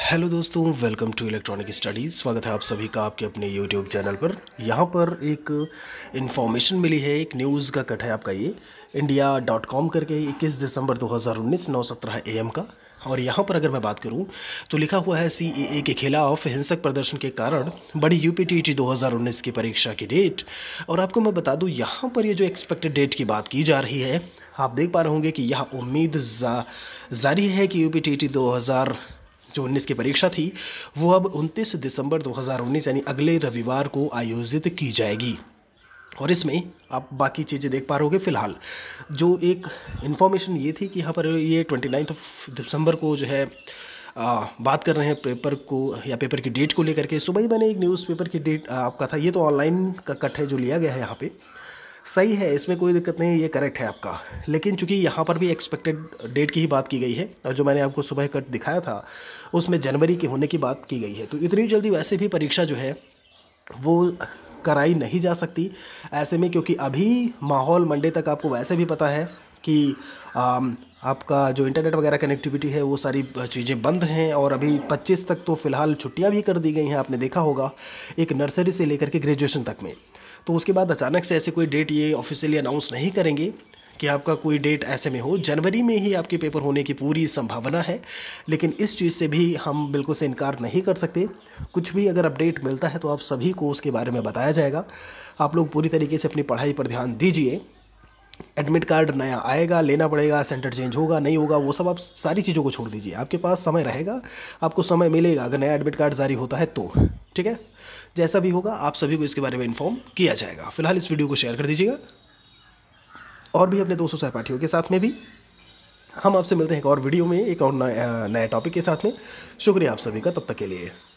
hello दोस्तों welcome to electronic studies स्वागत है आप सभी का आपके अपने यूट्यूब चैनल पर यहाँ पर एक इन्फॉर्मेशन मिली है एक न्यूज़ का कट है आपका ये इंडिया डॉट कॉम करके इक्कीस दिसंबर 2019 नौ सत्रह का और यहाँ पर अगर मैं बात करूँ तो लिखा हुआ है सी ए e के खिलाफ हिंसक प्रदर्शन के कारण बड़ी यू पी टी टी दो हज़ार उन्नीस की परीक्षा की डेट और आपको मैं बता दूँ यहाँ पर ये जो एक्सपेक्टेड डेट की बात की जा रही है आप देख पा रहे होंगे कि यह उम्मीद जा, जारी है कि यू पी टी टी दो हज़ार जो उन्नीस की परीक्षा थी वो अब उनतीस दिसंबर 2019 यानी अगले रविवार को आयोजित की जाएगी और इसमें आप बाकी चीज़ें देख पा रहोगे फ़िलहाल जो एक इन्फॉर्मेशन ये थी कि यहाँ पर ये ट्वेंटी नाइन्थ ऑफ दिसंबर को जो है आ, बात कर रहे हैं पेपर को या पेपर की डेट को लेकर के सुबह ही मैंने एक न्यूज़पेपर की डेट आपका था ये तो ऑनलाइन का कट है जो लिया गया है यहाँ पे सही है इसमें कोई दिक्कत नहीं ये करेक्ट है आपका लेकिन चूंकि यहाँ पर भी एक्सपेक्टेड डेट की ही बात की गई है और जो मैंने आपको सुबह कट दिखाया था उसमें जनवरी के होने की बात की गई है तो इतनी जल्दी वैसे भी परीक्षा जो है वो कराई नहीं जा सकती ऐसे में क्योंकि अभी माहौल मंडे तक आपको वैसे भी पता है कि आपका जो इंटरनेट वगैरह कनेक्टिविटी है वो सारी चीज़ें बंद हैं और अभी 25 तक तो फ़िलहाल छुट्टियां भी कर दी गई हैं आपने देखा होगा एक नर्सरी से लेकर के ग्रेजुएशन तक में तो उसके बाद अचानक से ऐसे कोई डेट ये ऑफिशियली अनाउंस नहीं करेंगे कि आपका कोई डेट ऐसे में हो जनवरी में ही आपके पेपर होने की पूरी संभावना है लेकिन इस चीज़ से भी हम बिल्कुल से इनकार नहीं कर सकते कुछ भी अगर अपडेट मिलता है तो आप सभी को उसके बारे में बताया जाएगा आप लोग पूरी तरीके से अपनी पढ़ाई पर ध्यान दीजिए एडमिट कार्ड नया आएगा लेना पड़ेगा सेंटर चेंज होगा नहीं होगा वो सब आप सारी चीज़ों को छोड़ दीजिए आपके पास समय रहेगा आपको समय मिलेगा अगर नया एडमिट कार्ड जारी होता है तो ठीक है जैसा भी होगा आप सभी को इसके बारे में इन्फॉर्म किया जाएगा फिलहाल इस वीडियो को शेयर कर दीजिएगा और भी अपने दोस्तों सहपाठियों के साथ में भी हम आपसे मिलते हैं एक और वीडियो में एक और नए टॉपिक के साथ में शुक्रिया आप सभी का तब तक के लिए